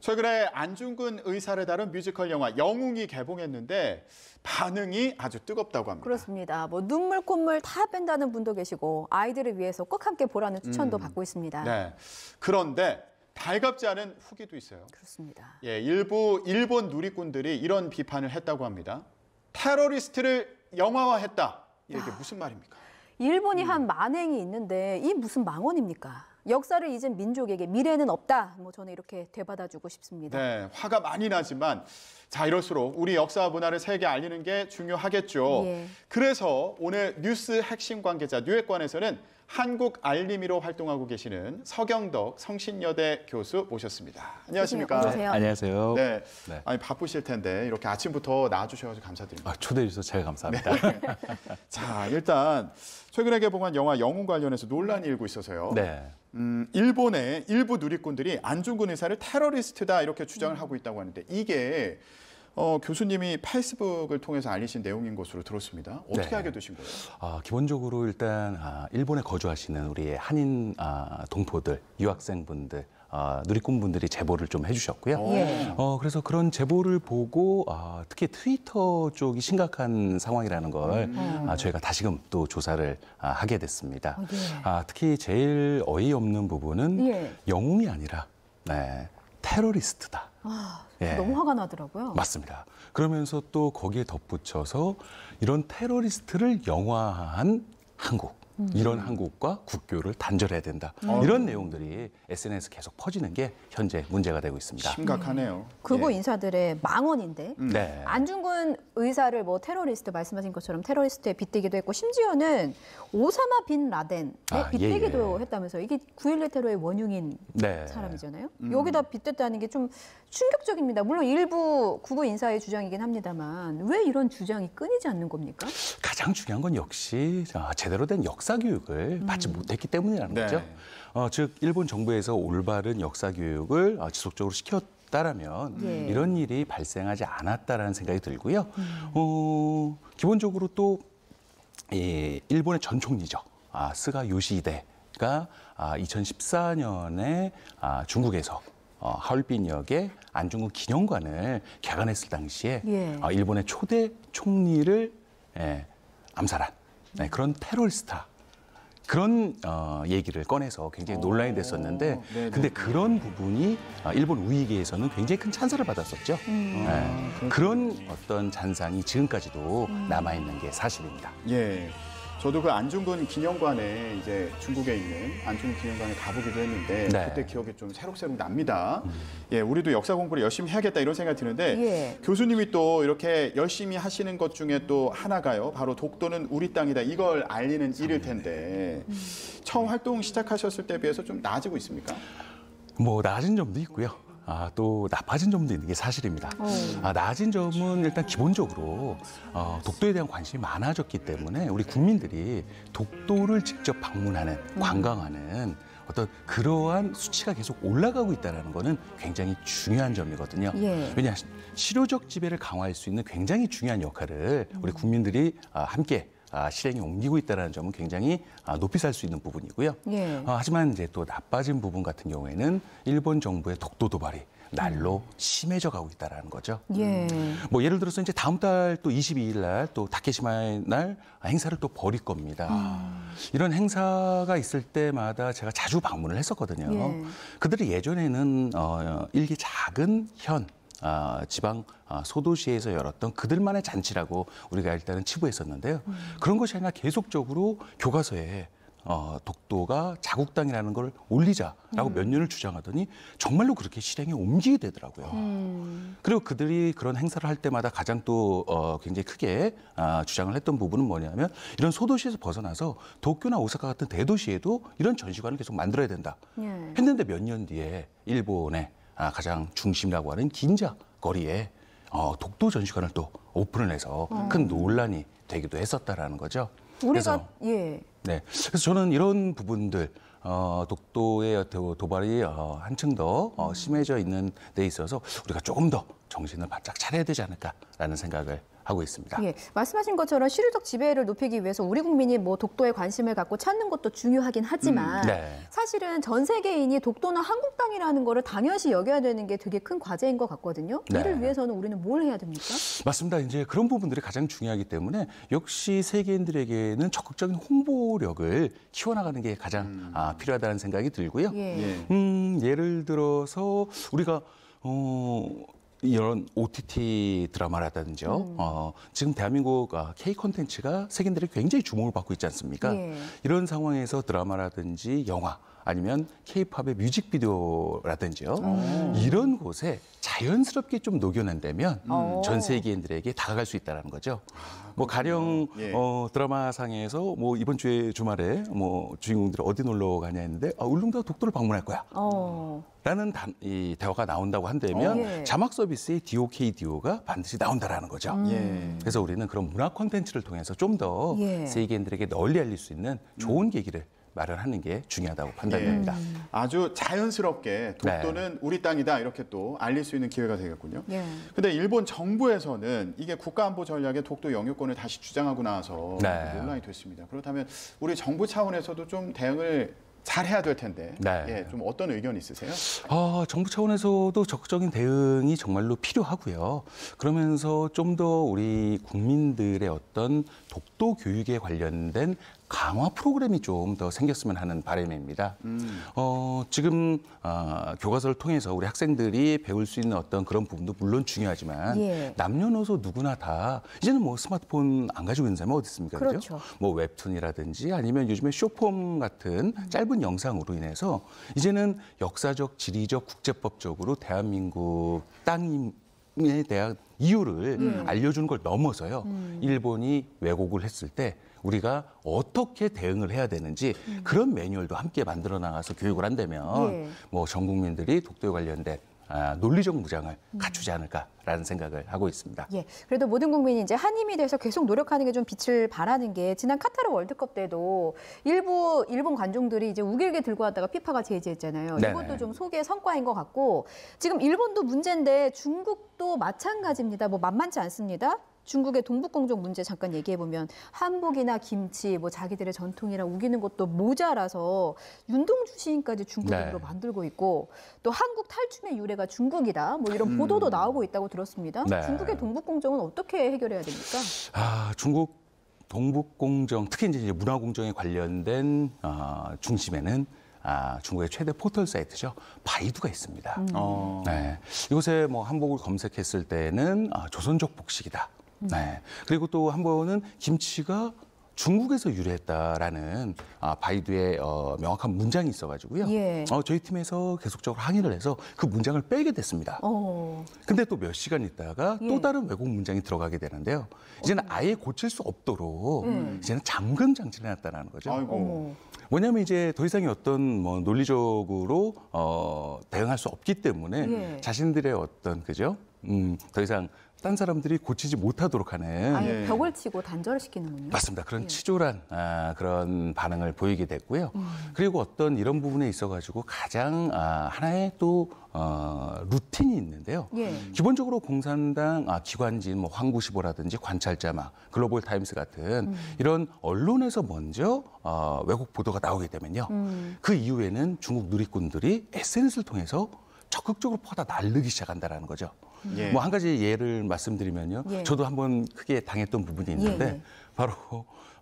최근에 안중근 의사를 다룬 뮤지컬 영화 영웅이 개봉했는데 반응이 아주 뜨겁다고 합니다. 그렇습니다. 뭐 눈물 콧물 다 뺀다는 분도 계시고 아이들을 위해서 꼭 함께 보라는 추천도 음, 받고 있습니다. 네. 그런데 달갑지 않은 후기도 있어요. 그렇습니다. 예, 일부 일본 누리꾼들이 이런 비판을 했다고 합니다. 테러리스트를 영화화했다. 이게 무슨 말입니까? 일본이 한 음. 만행이 있는데 이 무슨 망언입니까? 역사를 잊은 민족에게 미래는 없다. 뭐 저는 이렇게 되받아주고 싶습니다. 네, 화가 많이 나지만 자 이럴수록 우리 역사 문화를 세계에 알리는 게 중요하겠죠. 예. 그래서 오늘 뉴스 핵심 관계자 뉴액관에서는 한국 알리미로 활동하고 계시는 서경덕 성신여대 교수 모셨습니다. 안녕하십니까? 안녕하세요. 네. 네. 아니 바쁘실 텐데 이렇게 아침부터 나와주셔서 감사드립니다. 아, 초대해 주셔서 제가 감사합니다. 네. 자, 일단 최근에 개봉한 영화 영웅 관련해서 논란이 일고 있어서요. 네. 음, 일본의 일부 누리꾼들이 안중근 의사를 테러리스트다 이렇게 주장을 하고 있다고 하는데 이게 어, 교수님이 페이스북을 통해서 알리신 내용인 것으로 들었습니다. 어떻게 네. 하게 되신 거예요? 아, 기본적으로 일단 아, 일본에 거주하시는 우리 한인 아, 동포들, 유학생분들 아, 누리꾼분들이 제보를 좀 해주셨고요. 어. 예. 어, 그래서 그런 제보를 보고 아, 특히 트위터 쪽이 심각한 상황이라는 걸 음. 아, 저희가 다시금 또 조사를 아, 하게 됐습니다. 어, 네. 아, 특히 제일 어이없는 부분은 예. 영웅이 아니라 네, 테러리스트다. 아. 예. 너무 화가 나더라고요. 맞습니다. 그러면서 또 거기에 덧붙여서 이런 테러리스트를 영화한 한국. 이런 한국과 국교를 단절해야 된다. 아. 이런 내용들이 SNS 계속 퍼지는 게 현재 문제가 되고 있습니다. 심각하네요. 극우 예. 인사들의 망언인데 음. 네. 안중근 의사를 뭐 테러리스트 말씀하신 것처럼 테러리스트에 빗대기도 했고 심지어는 오사마 빈 라덴에 아, 예, 빗대기도 예, 예. 했다면서 이게 9.11 테러의 원흉인 네. 사람이잖아요. 음. 여기다 빗댔다는 게 좀 충격적입니다. 물론 일부 구부 인사의 주장이긴 합니다만 왜 이런 주장이 끊이지 않는 겁니까? 가장 중요한 건 역시 아, 제대로 된 역사 교육을 음. 받지 못했기 때문이라는 네. 거죠. 어, 즉 일본 정부에서 올바른 역사 교육을 어, 지속적으로 시켰. 다라면 예. 이런 일이 발생하지 않았다라는 생각이 들고요. 음. 어, 기본적으로 또 예, 일본의 전 총리죠. 아, 스가 요시히데가 아, 2014년에 아, 중국에서 어, 하얼빈역에 안중근 기념관을 개관했을 당시에 예. 아, 일본의 초대 총리를 예, 암살한 네, 그런 테러리스타 그런 어, 얘기를 꺼내서 굉장히 어, 논란이 됐었는데 네, 네. 근데 그런 부분이 어, 일본 우익에서는 굉장히 큰 찬사를 받았었죠. 음. 네, 아, 그런 어떤 잔상이 지금까지도 음. 남아 있는 게 사실입니다. 예. 저도 그 안중근 기념관에 이제 중국에 있는 안중근 기념관에 가보기도 했는데 네. 그때 기억이 좀 새록새록 납니다. 음. 예, 우리도 역사 공부를 열심히 해야겠다 이런 생각이 드는데 예. 교수님이 또 이렇게 열심히 하시는 것 중에 또 하나가요. 바로 독도는 우리 땅이다. 이걸 알리는 일일 텐데 음. 처음 활동 시작하셨을 때 비해서 좀 나아지고 있습니까? 뭐 나아진 점도 있고요. 아, 또 나빠진 점도 있는 게 사실입니다. 어. 아, 나아진 점은 일단 기본적으로 어, 독도에 대한 관심이 많아졌기 때문에 우리 국민들이 독도를 직접 방문하는 음. 관광하는 어떤 그러한 수치가 계속 올라가고 있다는 거는 굉장히 중요한 점이거든요. 예. 왜냐 실효적 지배를 강화할 수 있는 굉장히 중요한 역할을 우리 국민들이 아, 함께 아, 실행에 옮기고 있다는 점은 굉장히 아, 높이 살 수 있는 부분이고요. 예. 아, 하지만 이제 또 나빠진 부분 같은 경우에는 일본 정부의 독도 도발이 날로 심해져 가고 있다라는 거죠. 예. 음. 뭐 예를 들어서 이제 다음 달 또 22일 날 또 다케시마의 날 행사를 또 벌일 겁니다. 음. 이런 행사가 있을 때마다 제가 자주 방문을 했었거든요. 예. 그들이 예전에는 어, 어 일기 작은 현 아, 지방 아, 소도시에서 열었던 그들만의 잔치라고 우리가 일단은 치부했었는데요. 음. 그런 것이 아니라 계속적으로 교과서에 어, 독도가 자국당이라는 걸 올리자라고 음. 몇 년을 주장하더니 정말로 그렇게 실행에 옮기게 되더라고요. 음. 그리고 그들이 그런 행사를 할 때마다 가장 또 어, 굉장히 크게 아, 주장을 했던 부분은 뭐냐면 이런 소도시에서 벗어나서 도쿄나 오사카 같은 대도시에도 이런 전시관을 계속 만들어야 된다. 예. 했는데 몇 년 뒤에 일본에 아, 가장 중심이라고 하는 긴자 거리에 어, 독도 전시관을 또 오픈을 해서 음. 큰 논란이 되기도 했었다라는 거죠. 우리가 그래서, 예. 네. 그래서 저는 이런 부분들 어, 독도의 도, 뭐 도발이 어, 한층 더 어, 심해져 있는 데 있어서 우리가 조금 더 정신을 바짝 차려야 되지 않을까라는 생각을 하고 있습니다. 예, 말씀하신 것처럼 실효적 지배를 높이기 위해서 우리 국민이 뭐 독도에 관심을 갖고 찾는 것도 중요하긴 하지만 음, 네. 사실은 전 세계인이 독도는 한국 땅이라는 거를 당연시 여겨야 되는 게 되게 큰 과제인 것 같거든요. 네. 이를 위해서는 우리는 뭘 해야 됩니까? 맞습니다. 이제 그런 부분들이 가장 중요하기 때문에 역시 세계인들에게는 적극적인 홍보력을 키워나가는 게 가장 음. 아, 필요하다는 생각이 들고요. 예. 예. 음, 예를 들어서 우리가 어 이런 OTT 드라마라든지요. 음. 어, 지금 대한민국 아, K 콘텐츠가 세계인들이 굉장히 주목을 받고 있지 않습니까? 예. 이런 상황에서 드라마라든지 영화 아니면 케이팝의 뮤직비디오라든지요. 오. 어. 이런 곳에 자연스럽게 좀 녹여낸다면 음. 전 세계인들에게 다가갈 수 있다는 거죠. 아, 뭐 가령 예. 어, 드라마상에서 뭐 이번 주에 주말에 뭐 주인공들이 어디 놀러 가냐 했는데 아, 울릉도 독도를 방문할 거야. 어. 라는 단, 이 대화가 나온다고 한다면 어, 예. 자막 서비스의 DOKDO가 반드시 나온다라는 거죠. 음. 예. 그래서 우리는 그런 문화 콘텐츠를 통해서 좀더 예. 세계인들에게 널리 알릴 수 있는 좋은 음. 계기를 말을 하는 게 중요하다고 판단됩니다. 예. 아주 자연스럽게 독도는 네. 우리 땅이다 이렇게 또 알릴 수 있는 기회가 되겠군요. 예. 근데 일본 정부에서는 이게 국가안보 전략에 독도 영유권을 다시 주장하고 나서 네. 논란이 됐습니다. 그렇다면 우리 정부 차원에서도 좀 대응을 잘 해야 될 텐데 네. 예, 좀 어떤 의견 있으세요? 어, 정부 차원에서도 적극적인 대응이 정말로 필요하고요. 그러면서 좀 더 우리 국민들의 어떤 독도 교육에 관련된 강화 프로그램이 좀 더 생겼으면 하는 바람입니다. 음. 어, 지금 어, 교과서를 통해서 우리 학생들이 배울 수 있는 어떤 그런 부분도 물론 중요하지만 예. 남녀노소 누구나 다 이제는 뭐 스마트폰 안 가지고 있는 사람이 어디 있습니까? 그렇죠. 그죠? 뭐 웹툰이라든지 아니면 요즘에 쇼폼 같은 짧은 영상으로 인해서 이제는 역사적, 지리적, 국제법적으로 대한민국 땅에 대한 이유를 음. 알려주는 걸 넘어서요. 음. 일본이 왜곡을 했을 때 우리가 어떻게 대응을 해야 되는지 음. 그런 매뉴얼도 함께 만들어 나가서 교육을 한다면 예. 뭐전 국민들이 독도에 관련된 아, 논리적 무장을 음. 갖추지 않을까라는 생각을 하고 있습니다. 예, 그래도 모든 국민이 이제 한 힘이 돼서 계속 노력하는 게 좀 빛을 발하는 게 지난 카타르 월드컵 때도 일부 일본 관중들이 이제 우길게 들고 왔다가 피파가 제재했잖아요. 네네. 이것도 좀 소개 성과인 것 같고 지금 일본도 문제인데 중국도 마찬가지입니다. 뭐 만만치 않습니다. 중국의 동북공정 문제 잠깐 얘기해 보면 한복이나 김치 뭐 자기들의 전통이랑 우기는 것도 모자라서 윤동주 시인까지 중국으로 네. 만들고 있고 또 한국 탈춤의 유래가 중국이다 뭐 이런 음. 보도도 음. 나오고 있다고 들었습니다. 네. 중국의 동북공정은 어떻게 해결해야 됩니까? 아 중국 동북공정 특히 이제 문화공정에 관련된 어, 중심에는 아, 중국의 최대 포털 사이트죠. 바이두가 있습니다. 음. 어. 네, 이곳에 뭐 한복을 검색했을 때는 아, 조선족 복식이다. 네. 음. 그리고 또 한 번은 김치가 중국에서 유래했다라는 아, 바이두의 어, 명확한 문장이 있어가지고요. 예. 어, 저희 팀에서 계속적으로 항의를 해서 그 문장을 빼게 됐습니다. 어. 근데 또 몇 시간 있다가 예. 또 다른 외국 문장이 들어가게 되는데요. 이제는 아예 고칠 수 없도록 음. 이제는 잠금 장치를 해놨다는 거죠. 아이고. 왜냐하면 이제 더 이상의 어떤 뭐 논리적으로 어, 대응할 수 없기 때문에 예. 자신들의 어떤 그죠? 음, 더 이상 딴 사람들이 고치지 못하도록 하는 아예 벽을 치고 단절을 시키는군요. 맞습니다. 그런 예. 치졸한 아, 그런 반응을 보이게 됐고요. 음. 그리고 어떤 이런 부분에 있어 가지고 가장 아, 하나의 또 어, 루틴이 있는데요. 예. 기본적으로 공산당 아, 기관지인 뭐 황구시보라든지 관찰자막, 글로벌 타임스 같은 음. 이런 언론에서 먼저 어, 외국 보도가 나오게 되면요. 음. 그 이후에는 중국 누리꾼들이 SNS를 통해서 적극적으로 퍼다 날르기 시작한다라는 거죠. 예. 뭐한 가지 예를 말씀드리면요. 예. 저도 한번 크게 당했던 부분이 있는데 예. 예. 바로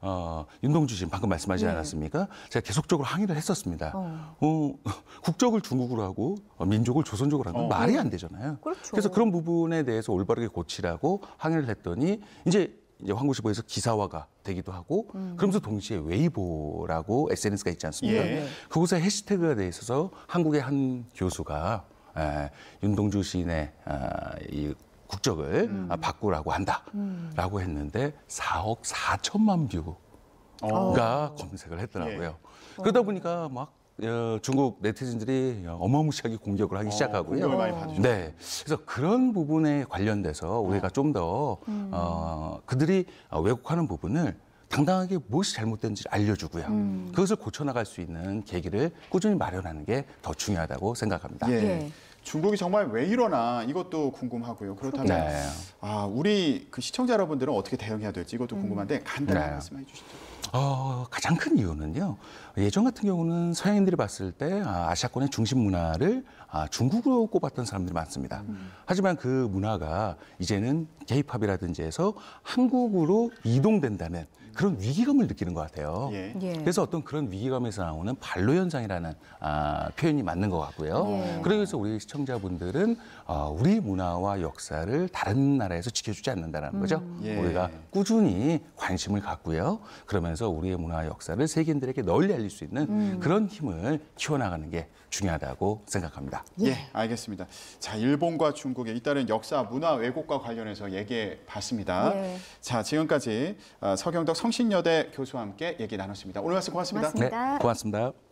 어, 윤동주 씨 방금 말씀하지 예. 않았습니까? 제가 계속적으로 항의를 했었습니다. 어. 어 국적을 중국으로 하고 어, 민족을 조선족으로 하는 건 어. 말이 어. 안 되잖아요. 그렇죠. 그래서 그런 부분에 대해서 올바르게 고치라고 항의를 했더니 이제 이제 황구시보에서 기사화가 되기도 하고 음. 그러면서 동시에 웨이보라고 SNS가 있지 않습니까? 예. 그곳에 해시태그가 돼 있어서 한국의 한 교수가 에, 윤동주 시인의 어, 이 국적을 음. 아, 바꾸라고 한다라고 음. 했는데 4억 4천만 뷰가 오. 어. 검색을 했더라고요. 예. 그러다 어. 보니까 막 어, 중국 네티즌들이 어마무시하게 공격을 하기 어, 시작하고요. 네, 그래서 그런 부분에 관련돼서 우리가 네. 좀더 음. 어, 그들이 왜곡하는 부분을 당당하게 무엇이 잘못된지 를 알려주고요. 음. 그것을 고쳐나갈 수 있는 계기를 꾸준히 마련하는 게 더 중요하다고 생각합니다. 예. 예. 중국이 정말 왜 이러나 이것도 궁금하고요. 그렇다면 네. 아, 우리 그 시청자 여러분들은 어떻게 대응해야 될지 이것도 음. 궁금한데 간단히 네. 말씀해 주시죠. 어, 가장 큰 이유는요. 예전 같은 경우는 서양인들이 봤을 때 아, 아시아권의 중심 문화를 아, 중국으로 꼽았던 사람들이 많습니다. 음. 하지만 그 문화가 이제는 케이팝이라든지 해서 한국으로 이동된다는 그런 위기감을 느끼는 것 같아요. 예. 예. 그래서 어떤 그런 위기감에서 나오는 발로 현상이라는 아, 표현이 맞는 것 같고요. 예. 그래서 우리 시청자분들은 어, 우리 문화와 역사를 다른 나라에서 지켜주지 않는다는 음. 거죠. 예. 우리가 꾸준히 관심을 갖고요. 그러면서 우리의 문화 와 역사를 세계인들에게 널리 알릴 수 있는 음. 그런 힘을 키워나가는 게 중요하다고 생각합니다. 예. 예, 알겠습니다. 자, 일본과 중국의 잇따른 역사 문화 왜곡과 관련해서 얘기해 봤습니다. 자, 지금까지 어, 서경덕 성신여대 교수와 함께 얘기 나눴습니다. 오늘 말씀 고맙습니다. 고맙습니다. 네, 고맙습니다.